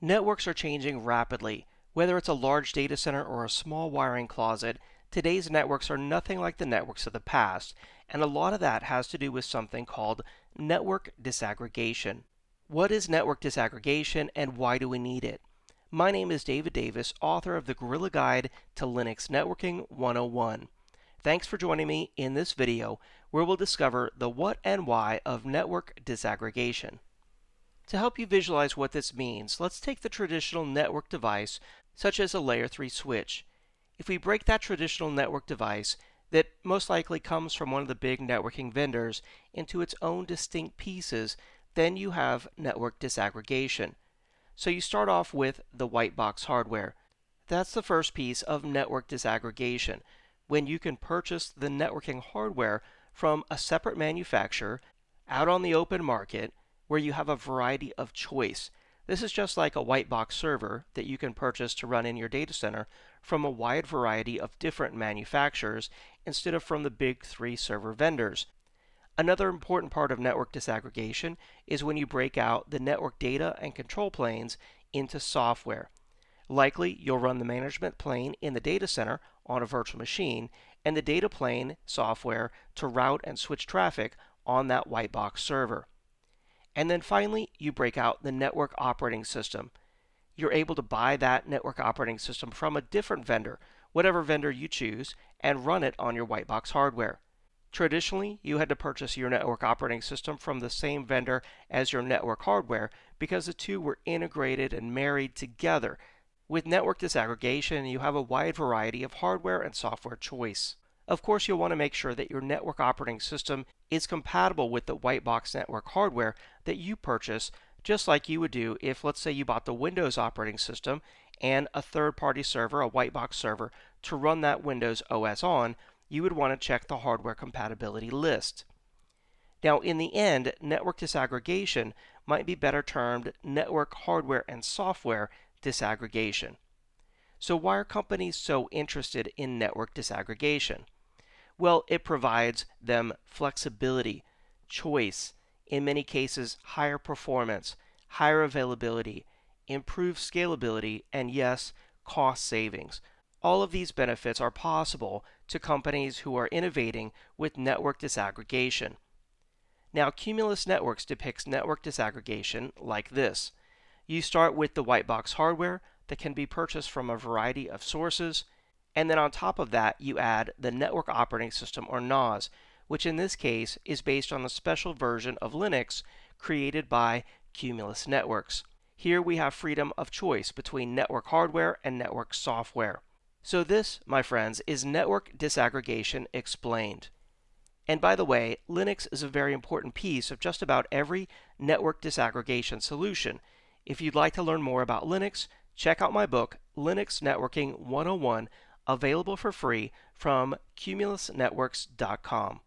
Networks are changing rapidly. Whether it's a large data center or a small wiring closet, today's networks are nothing like the networks of the past, and a lot of that has to do with something called network disaggregation. What is network disaggregation and why do we need it? My name is David Davis, author of the Guerrilla Guide to Linux Networking 101. Thanks for joining me in this video where we'll discover the what and why of network disaggregation. To help you visualize what this means, let's take the traditional network device, such as a layer 3 switch. If we break that traditional network device, that most likely comes from one of the big networking vendors, into its own distinct pieces, then you have network disaggregation. So you start off with the white box hardware. That's the first piece of network disaggregation, when you can purchase the networking hardware from a separate manufacturer out on the open market where you have a variety of choice. This is just like a white box server that you can purchase to run in your data center from a wide variety of different manufacturers instead of from the big three server vendors. Another important part of network disaggregation is when you break out the network data and control planes into software. Likely, you'll run the management plane in the data center on a virtual machine and the data plane software to route and switch traffic on that white box server. And then finally, you break out the network operating system. You're able to buy that network operating system from a different vendor, whatever vendor you choose, and run it on your white box hardware. Traditionally, you had to purchase your network operating system from the same vendor as your network hardware because the two were integrated and married together. With network disaggregation, you have a wide variety of hardware and software choice. Of course, you'll want to make sure that your network operating system is compatible with the white box network hardware that you purchase, just like you would do if, let's say, you bought the Windows operating system and a third party server, a white box server, to run that Windows OS on, you would want to check the hardware compatibility list. Now, in the end, network disaggregation might be better termed network hardware and software disaggregation. So, why are companies so interested in network disaggregation? Well, it provides them flexibility, choice, in many cases, higher performance, higher availability, improved scalability, and yes, cost savings. All of these benefits are possible to companies who are innovating with network disaggregation. Now, Cumulus Networks depicts network disaggregation like this. You start with the white box hardware that can be purchased from a variety of sources. And then on top of that, you add the Network Operating System or NOS, which in this case is based on a special version of Linux created by Cumulus Networks. Here we have freedom of choice between network hardware and network software. So this, my friends, is network disaggregation explained. And by the way, Linux is a very important piece of just about every network disaggregation solution. If you'd like to learn more about Linux, check out my book, Linux Networking 101 available for free from cumulusnetworks.com.